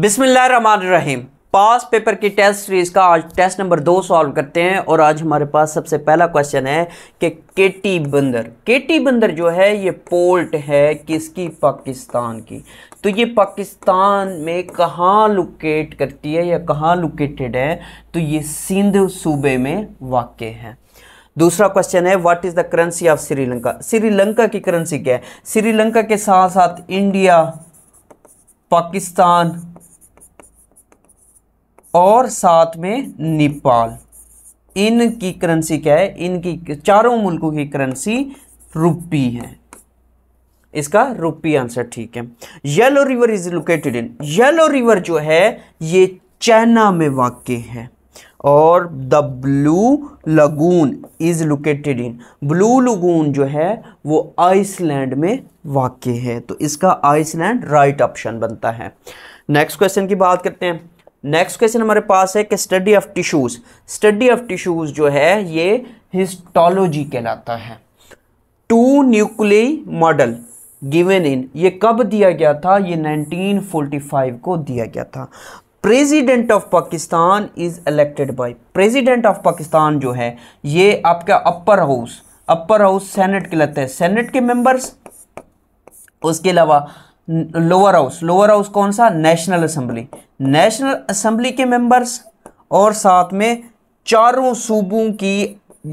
बिसमीम past paper की test series का आज टेस्ट नंबर दो सॉल्व करते हैं और आज हमारे पास सबसे पहला क्वेश्चन है कि के टी बंदर के टी बंदर जो है ये पोर्ट है किसकी पाकिस्तान की तो ये पाकिस्तान में कहाँ लोकेट करती है या कहाँ लोकेटेड है तो ये सिंध सूबे में वाक़ है दूसरा क्वेश्चन है what is the currency of Sri Lanka Sri Lanka की करेंसी क्या है श्रीलंका के साथ साथ इंडिया पाकिस्तान और साथ में नेपाल इनकी करेंसी क्या है इनकी चारों मुल्कों की करेंसी रुपी है इसका रुपी आंसर ठीक है Yellow River is located in Yellow River जो है ये चाइना में वाक़ है और the Blue Lagoon is located in Blue Lagoon जो है वो आइसलैंड में वाक़ है तो इसका आइसलैंड राइट ऑप्शन बनता है नेक्स्ट क्वेश्चन की बात करते हैं नेक्स्ट क्वेश्चन हमारे पास है कि study of tissues study of tissues जो है ये हिस्टोलॉजी कहलाता है two nuclei model given in ये कब दिया गया था ये 1945 को दिया गया था president of Pakistan is elected by president of Pakistan जो है ये आपका upper house upper house senate कहलाता है सेनेट के मेंबर्स उसके अलावा लोअर हाउस लोअर हाउस कौन सा नेशनल असम्बली नेशनल असम्बली के मेंबर्स और साथ में चारों सूबों की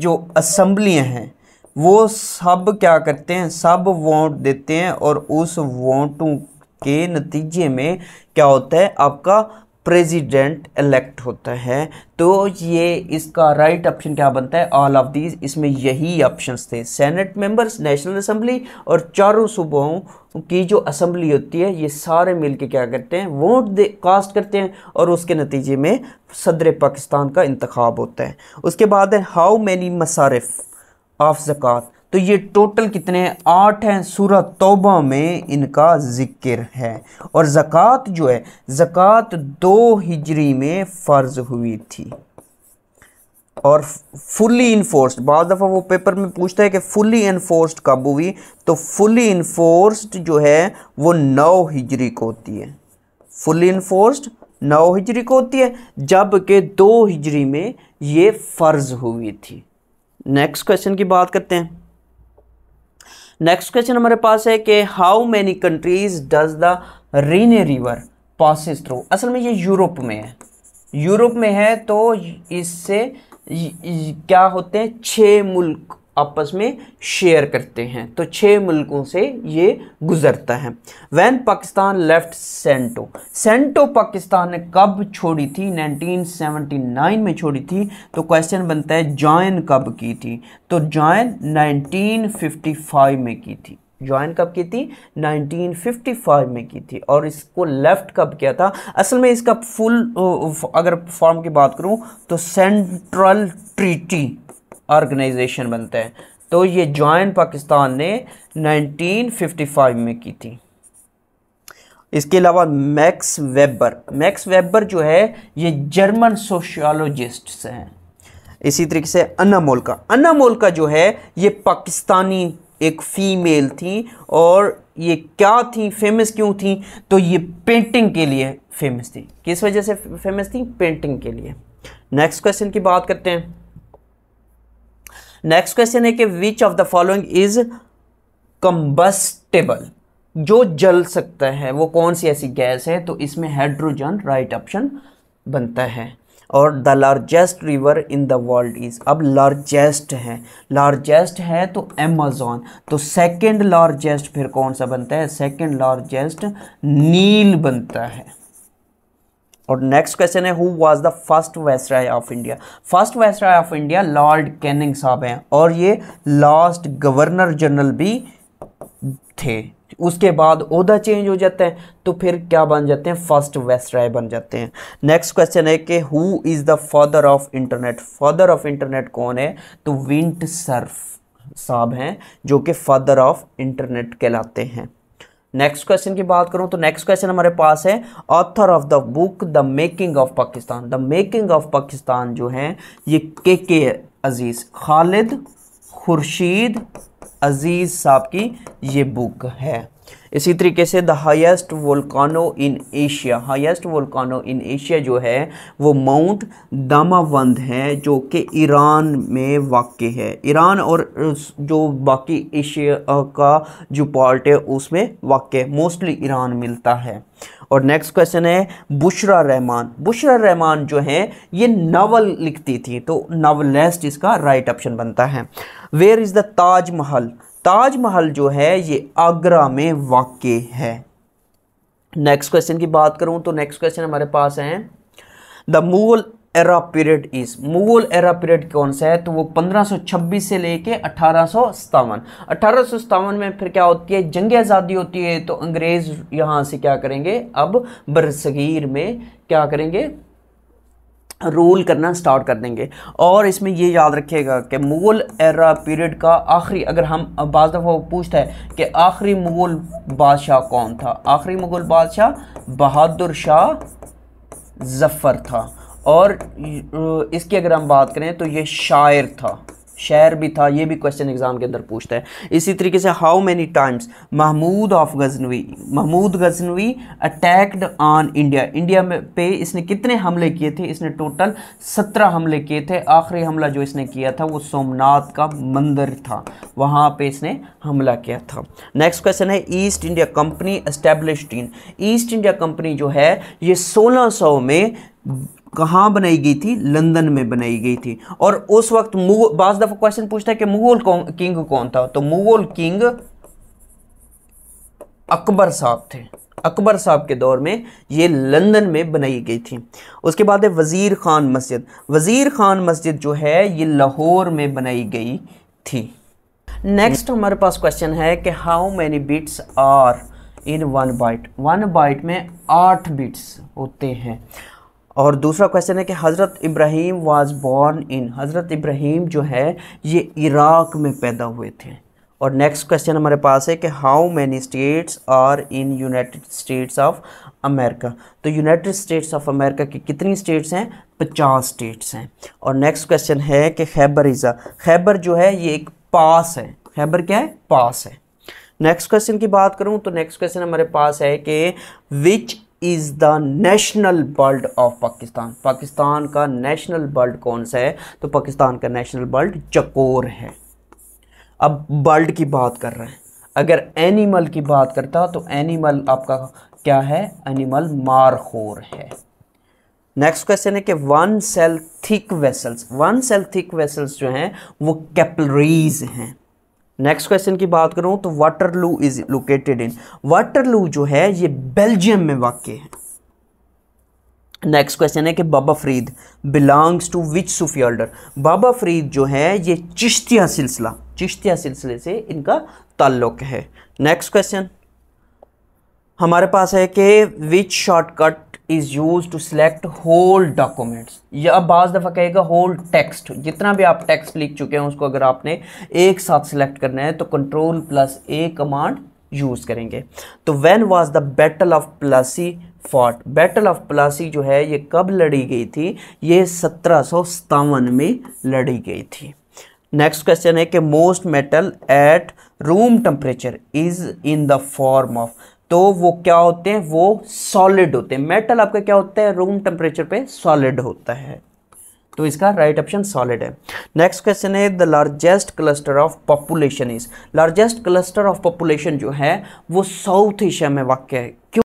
जो असम्बलियाँ हैं वो सब क्या करते हैं सब वोट देते हैं और उस वोटों के नतीजे में क्या होता है आपका प्रेसिडेंट इलेक्ट होता है तो ये इसका राइट right ऑप्शन क्या बनता है ऑल ऑफ दीज इसमें यही ऑप्शंस थे सेनेट मेंबर्स नेशनल असम्बली और चारों सूबों की जो असम्बली होती है ये सारे मिलके क्या करते हैं वोट दे कास्ट करते हैं और उसके नतीजे में सदर पाकिस्तान का इंतखब होता है उसके बाद है हाउ मैनी मसारफ ऑफ ज़क़ात तो ये टोटल कितने आठ हैं सूरह तौबा में इनका ज़िक्र है और ज़क़़त जो है ज़क़़त दो हिजरी में फ़र्ज़ हुई थी और फुली इन्फोर्स्ड बाद दफ़ा वो पेपर में पूछता है कि फुली इन्फोर्स्ड कब हुई तो फुली इन्फोर्स्ड जो है वो नौ हिजरी को होती है फुली इन्फोर्स्ड नौ हिजरी को होती है जबकि दो हिजरी में ये फ़र्ज़ हुई थी नेक्स्ट क्वेश्चन की बात करते हैं नेक्स्ट क्वेश्चन हमारे पास है कि how many countries does the Rhine river passes through असल में ये यूरोप में है यूरोप में है तो इससे क्या होते हैं छः मुल्क आपस में शेयर करते हैं तो छः मुल्कों से ये गुजरता है when Pakistan left CENTO CENTO Pakistan ने कब छोड़ी थी 1979 में छोड़ी थी तो क्वेश्चन बनता है जॉइन कब की थी तो जॉइन 1955 में की थी ज्वाइन कब की थी 1955 में की थी और इसको लेफ्ट कब किया था असल में इसका फुल अगर फॉर्म की बात करूं तो सेंट्रल ट्रीटी ऑर्गेनाइजेशन बनता है तो ये जॉइन पाकिस्तान ने 1955 में की थी इसके अलावा मैक्स वेबर मैक्स वेबर जो है ये जर्मन सोशियोलॉजिस्ट हैं इसी तरीके से अन्ना मोलका अन्ना मोलका जो है ये पाकिस्तानी एक फ़ीमेल थी और ये क्या थी फेमस क्यों थी तो ये पेंटिंग के लिए फेमस थी किस वजह से फेमस थी पेंटिंग के लिए नेक्स्ट क्वेश्चन की बात करते हैं नेक्स्ट क्वेश्चन है कि which of the following is combustible जो जल सकता है वो कौन सी ऐसी गैस है तो इसमें हाइड्रोजन राइट ऑप्शन बनता है और the largest river in the world is अब लार्जेस्ट है लार्जेस्ट है तो अमेजोन तो सेकेंड लार्जेस्ट फिर कौन सा बनता है सेकेंड लार्जेस्ट नील बनता है और नेक्स्ट क्वेश्चन है who was the first viceroy of India first viceroy of India Lord Canning साहब हैं और ये लास्ट गवर्नर जनरल भी थे उसके बाद ओहदा चेंज हो जाता है तो फिर क्या बन जाते हैं फर्स्ट वैसराय बन जाते हैं नेक्स्ट क्वेश्चन है कि who is the father of internet father of internet कौन है तो विंट सर्फ साहब हैं जो कि फादर ऑफ इंटरनेट कहलाते हैं नेक्स्ट क्वेश्चन की बात करूं तो नेक्स्ट क्वेश्चन हमारे पास है author of the book the making of Pakistan the making of Pakistan जो है ये के के अजीज खालिद खुर्शीद अजीज साहब की ये बुक है इसी तरीके से the highest volcano in Asia highest volcano in Asia जो है वो माउंट दामावंद है जो कि ईरान में वाक़ है ईरान और जो बाकी एशिया का जो पार्ट है उसमें वाक़ मोस्टली ईरान मिलता है और नेक्स्ट क्वेश्चन है बुशरा रहमान बुशरा रहमान जो है ये नावल लिखती थी तो नावलेस्ट इसका राइट ऑप्शन बनता है वेयर इज़ द ताज महल ताजमहल जो है ये आगरा में वाक़ है नेक्स्ट क्वेश्चन की बात करूँ तो नेक्स्ट क्वेश्चन हमारे पास है the Mughal era period is Mughal era period कौन सा है तो वो 1526 से लेके अठारह सौ में फिर क्या होती है जंग आज़ादी होती है तो अंग्रेज़ यहाँ से क्या करेंगे अब बरसगीर में क्या करेंगे रूल करना स्टार्ट कर देंगे और इसमें ये याद रखिएगा कि मुग़ल एरा पीरियड का आखिरी अगर हम बाज दफ़ा पूछता है कि आखिरी मुग़ल बादशाह कौन था आखिरी मुग़ल बादशाह बहादुर शाह जफ़र था और इसकी अगर हम बात करें तो ये शायर था शहर भी था ये भी क्वेश्चन एग्जाम के अंदर पूछता है इसी तरीके से how many times Mahmud of Ghaznavi Mahmud Ghaznavi attacked on India India में पे इसने कितने हमले किए थे इसने टोटल सत्रह हमले किए थे आखिरी हमला जो इसने किया था वो सोमनाथ का मंदिर था वहाँ पे इसने हमला किया था नेक्स्ट क्वेश्चन है East India Company establish in East India Company जो है ये सोलह में कहाँ बनाई गई थी लंदन में बनाई गई थी और उस वक्त मुगल बाज दफा क्वेश्चन पूछता है कि मुगल किंग कौन था तो मुगल किंग अकबर साहब थे अकबर साहब के दौर में ये लंदन में बनाई गई थी उसके बाद है वज़ीर ख़ान मस्जिद वज़ीर ख़ान मस्जिद जो है ये लाहौर में बनाई गई थी नेक्स्ट हमारे पास क्वेश्चन है कि how many bits are in one byte one byte में आठ बिट्स होते हैं और दूसरा क्वेश्चन है कि हज़रत इब्राहिम वाज बॉर्न इन हज़रत इब्राहिम जो है ये इराक में पैदा हुए थे और नेक्स्ट क्वेश्चन हमारे पास है कि how many states are in United States of America तो यूनाइटेड स्टेट्स ऑफ अमेरिका की कितनी स्टेट्स हैं पचास स्टेट्स हैं और नेक्स्ट क्वेश्चन है कि खैबर इज़ा खैबर जो है ये एक पास है खैबर क्या है पास है नेक्स्ट क्वेश्चन की बात करूँ तो नेक्स्ट क्वेश्चन हमारे पास है कि which is the national bird of Pakistan Pakistan का नेशनल बर्ड कौन सा है तो पाकिस्तान का नेशनल बर्ड चकोर है अब बर्ड की बात कर रहे हैं अगर एनिमल की बात करता तो एनिमल आपका क्या है एनिमल मारखोर है नेक्स्ट क्वेश्चन है कि one cell thick vessels one cell thick vessels जो हैं वो कैपलरीज हैं नेक्स्ट क्वेश्चन की बात करूं तो Waterloo is located in Waterloo जो है ये बेल्जियम में वाक़ है नेक्स्ट क्वेश्चन है कि Baba Farid belongs to which Sufi order Baba Farid जो है ये चिश्तिया सिलसिला चिश्तिया सिलसिले से इनका ताल्लुक है नेक्स्ट क्वेश्चन हमारे पास है कि which shortcut is use to select whole documents या अब बाज़ दफ़ा कहेगा होल टेक्स्ट जितना भी आप टेक्स्ट लिख चुके हैं उसको अगर आपने एक साथ सिलेक्ट करना है तो control plus A command use करेंगे तो when was the battle of Plassey fought battle of Plassey जो है ये कब लड़ी गई थी ये सत्रह में लड़ी गई थी नेक्स्ट क्वेश्चन है कि most metal at room temperature is in the form of तो वो क्या होते हैं वो सॉलिड होते हैं मेटल आपका क्या होता है रूम टेम्परेचर पे सॉलिड होता है तो इसका राइट ऑप्शन सॉलिड है नेक्स्ट क्वेश्चन है the largest cluster of population is largest cluster of population जो है वो साउथ एशिया में वाक्य है क्यों